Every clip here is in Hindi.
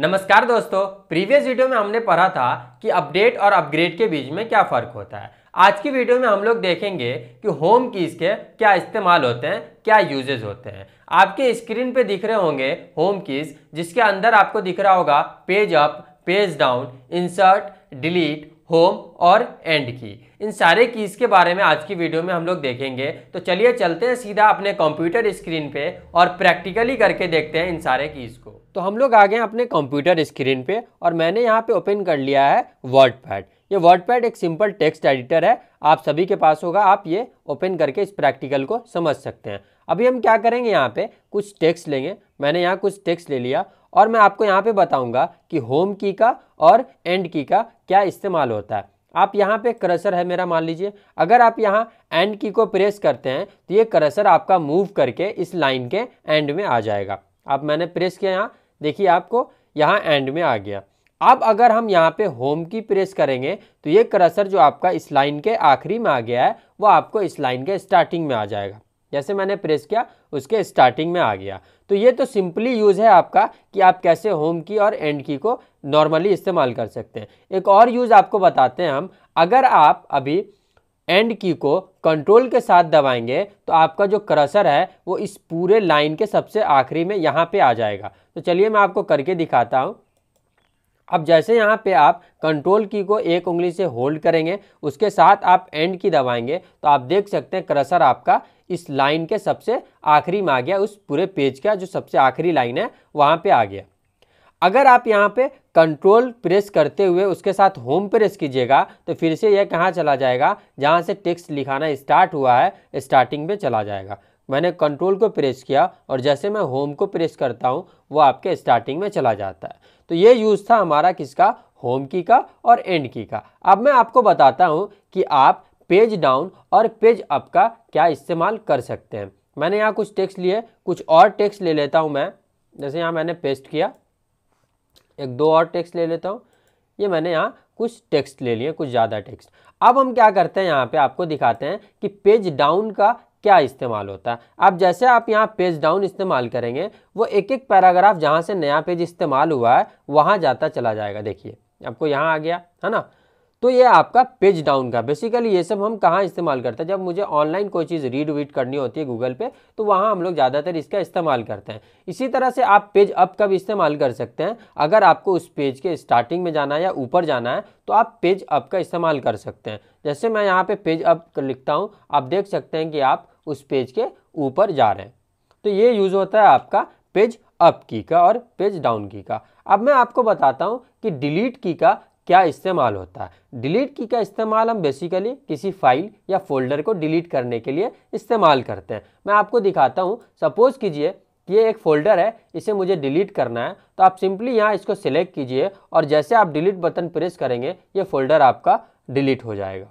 नमस्कार दोस्तों प्रीवियस वीडियो में हमने पढ़ा था कि अपडेट और अपग्रेड के बीच में क्या फ़र्क होता है आज की वीडियो में हम लोग देखेंगे कि होम कीज़ के क्या इस्तेमाल होते हैं क्या यूजेज होते हैं आपके स्क्रीन पे दिख रहे होंगे होम कीज़ जिसके अंदर आपको दिख रहा होगा page up page down insert delete home और एंड की इन सारे कीज़ के बारे में आज की वीडियो में हम लोग देखेंगे तो चलिए चलते हैं सीधा अपने कंप्यूटर स्क्रीन पे और प्रैक्टिकली करके देखते हैं इन सारे कीज़ को तो हम लोग आ गए अपने कंप्यूटर स्क्रीन पे और मैंने यहाँ पे ओपन कर लिया है वर्ड पैड ये वर्ड पैड एक सिंपल टेक्स्ट एडिटर है आप सभी के पास होगा आप ये ओपन करके इस प्रैक्टिकल को समझ सकते हैं अभी हम क्या करेंगे यहाँ पे कुछ टेक्स्ट लेंगे मैंने यहाँ कुछ टेक्स्ट ले लिया और मैं आपको यहाँ पे बताऊँगा कि होम की का और एंड की का क्या इस्तेमाल होता है आप यहाँ पे क्रसर है मेरा मान लीजिए अगर आप यहाँ एंड की को प्रेस करते हैं तो ये क्रसर आपका मूव करके इस लाइन के एंड में आ जाएगा आप मैंने प्रेस किया यहाँ देखिए आपको यहाँ एंड में आ गया अब अगर हम यहाँ पे होम की प्रेस करेंगे तो ये क्रसर जो आपका इस लाइन के आखिरी में आ गया है वो आपको इस लाइन के स्टार्टिंग में आ जाएगा जैसे मैंने प्रेस किया उसके स्टार्टिंग में आ गया तो ये तो सिंपली यूज़ है आपका कि आप कैसे होम की और एंड की को नॉर्मली इस्तेमाल कर सकते हैं एक और यूज़ आपको बताते हैं हम अगर आप अभी एंड की को कंट्रोल के साथ दबाएंगे तो आपका जो क्रसर है वो इस पूरे लाइन के सबसे आखिरी में यहाँ पे आ जाएगा तो चलिए मैं आपको करके दिखाता हूँ अब जैसे यहाँ पे आप कंट्रोल की को एक उंगली से होल्ड करेंगे उसके साथ आप एंड की दबाएंगे तो आप देख सकते हैं क्रसर आपका इस लाइन के सबसे आखिरी में आ गया उस पूरे पेज का जो सबसे आखिरी लाइन है वहाँ पे आ गया अगर आप यहाँ पे कंट्रोल प्रेस करते हुए उसके साथ होम प्रेस कीजिएगा तो फिर से यह कहाँ चला जाएगा जहाँ से टेक्स्ट लिखाना स्टार्ट हुआ है स्टार्टिंग में चला जाएगा मैंने कंट्रोल को प्रेस किया और जैसे मैं होम को प्रेस करता हूँ वो आपके स्टार्टिंग में चला जाता है तो ये यूज़ था हमारा किसका होम की का और एंड की का अब मैं आपको बताता हूँ कि आप पेज डाउन और पेज अप का क्या इस्तेमाल कर सकते हैं मैंने यहाँ कुछ टेक्स्ट लिए कुछ और टेक्स्ट ले लेता हूँ मैं जैसे यहाँ मैंने पेस्ट किया एक दो और टेक्स्ट ले लेता हूँ ये मैंने यहाँ कुछ टेक्स्ट ले लिए कुछ ज़्यादा टेक्स्ट अब हम क्या करते हैं यहाँ पे आपको दिखाते हैं कि पेज डाउन का क्या इस्तेमाल होता है अब जैसे आप यहाँ पेज डाउन इस्तेमाल करेंगे वो एक एक पैराग्राफ जहाँ से नया पेज इस्तेमाल हुआ है वहाँ जाता चला जाएगा देखिए आपको यहाँ आ गया है ना तो ये आपका पेज डाउन का बेसिकली ये सब हम कहाँ इस्तेमाल करते हैं जब मुझे ऑनलाइन कोई चीज़ रीड वीड करनी होती है गूगल पे तो वहाँ हम लोग ज़्यादातर इसका इस्तेमाल करते हैं इसी तरह से आप पेज अप का भी इस्तेमाल कर सकते हैं अगर आपको उस पेज के स्टार्टिंग में जाना है या ऊपर जाना है तो आप पेज अप का इस्तेमाल कर सकते हैं जैसे मैं यहाँ पर पेज अप लिखता हूँ आप देख सकते हैं कि आप उस पेज के ऊपर जा रहे हैं तो ये यूज़ होता है आपका पेज अप की का और पेज डाउन की का अब मैं आपको बताता हूँ कि डिलीट की का क्या इस्तेमाल होता है डिलीट की का इस्तेमाल हम बेसिकली किसी फाइल या फोल्डर को डिलीट करने के लिए इस्तेमाल करते हैं मैं आपको दिखाता हूँ सपोज़ कीजिए कि ये एक फ़ोल्डर है इसे मुझे डिलीट करना है तो आप सिंपली यहाँ इसको सिलेक्ट कीजिए और जैसे आप डिलीट बटन प्रेस करेंगे ये फ़ोल्डर आपका डिलीट हो जाएगा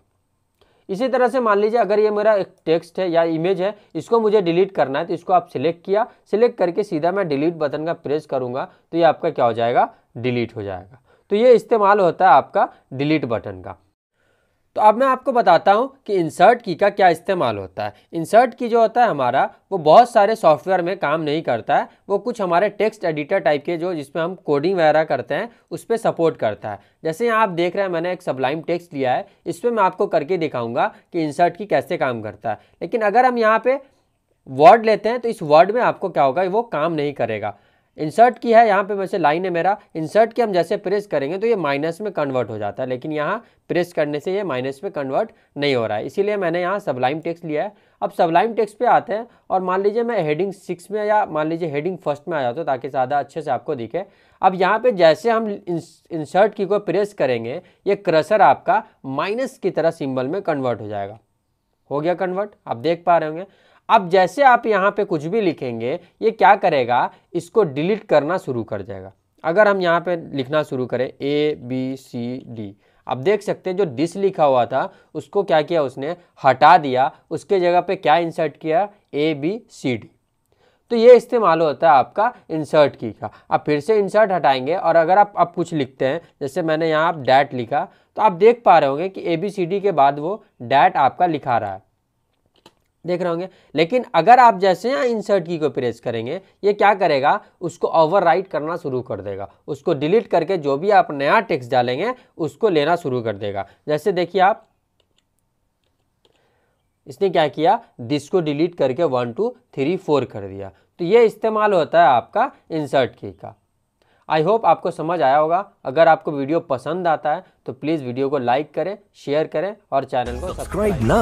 इसी तरह से मान लीजिए अगर ये मेरा एक टेक्स्ट है या इमेज है इसको मुझे डिलीट करना है तो इसको आप सिलेक्ट किया सिलेक्ट करके सीधा मैं डिलीट बटन का प्रेस करूँगा तो ये आपका क्या हो जाएगा डिलीट हो जाएगा तो ये इस्तेमाल होता है आपका डिलीट बटन का तो अब मैं आपको बताता हूँ कि इंसर्ट की का क्या इस्तेमाल होता है इंसर्ट की जो होता है हमारा वो बहुत सारे सॉफ्टवेयर में काम नहीं करता है वो कुछ हमारे टेक्स्ट एडिटर टाइप के जो जिसमें हम कोडिंग वगैरह करते हैं उस पर सपोर्ट करता है जैसे यहाँ आप देख रहे हैं मैंने एक सबलाइम टेक्स्ट लिया है इस पर मैं आपको करके दिखाऊँगा कि इंसर्ट की कैसे काम करता है लेकिन अगर हम यहाँ पर वर्ड लेते हैं तो इस वर्ड में आपको क्या होगा वो काम नहीं करेगा इंसर्ट की है यहाँ पे वैसे लाइन है मेरा इंसर्ट की हम जैसे प्रेस करेंगे तो ये माइनस में कन्वर्ट हो जाता है लेकिन यहाँ प्रेस करने से ये माइनस में कन्वर्ट नहीं हो रहा है इसीलिए मैंने यहाँ सबलाइम टेक्स्ट लिया है अब सबलाइम टेक्स्ट पे आते हैं और मान लीजिए मैं हेडिंग सिक्स में या मान लीजिए हेडिंग फर्स्ट में आ जाता हूँ ताकि ज़्यादा अच्छे से आपको दिखे अब यहाँ पर जैसे हम इंसर्ट की को प्रेस करेंगे ये क्रसर आपका माइनस की तरह सिंबल में कन्वर्ट हो जाएगा हो गया कन्वर्ट आप देख पा रहे होंगे अब जैसे आप यहाँ पे कुछ भी लिखेंगे ये क्या करेगा इसको डिलीट करना शुरू कर जाएगा अगर हम यहाँ पे लिखना शुरू करें ए बी सी डी आप देख सकते हैं जो डिस लिखा हुआ था उसको क्या किया उसने हटा दिया उसके जगह पे क्या इंसर्ट किया ए बी सी डी तो ये इस्तेमाल होता है आपका इंसर्ट की का अब फिर से इंसर्ट हटाएंगे और अगर आप अब कुछ लिखते हैं जैसे मैंने यहाँ आप डैट लिखा तो आप देख पा रहे होंगे कि ए बी सी डी के बाद वो डैट आपका लिखा रहा है देख रहे होंगे लेकिन अगर आप जैसे यहाँ इंसर्ट की को प्रेस करेंगे ये क्या करेगा उसको ओवरराइट करना शुरू कर देगा उसको डिलीट करके जो भी आप नया टेक्स्ट डालेंगे उसको लेना शुरू कर देगा जैसे देखिए आप इसने क्या किया दिस को डिलीट करके वन टू थ्री फोर कर दिया तो ये इस्तेमाल होता है आपका इंसर्ट की का आई होप आपको समझ आया होगा अगर आपको वीडियो पसंद आता है तो प्लीज़ वीडियो को लाइक करें शेयर करें और चैनल को सब्सक्राइब ना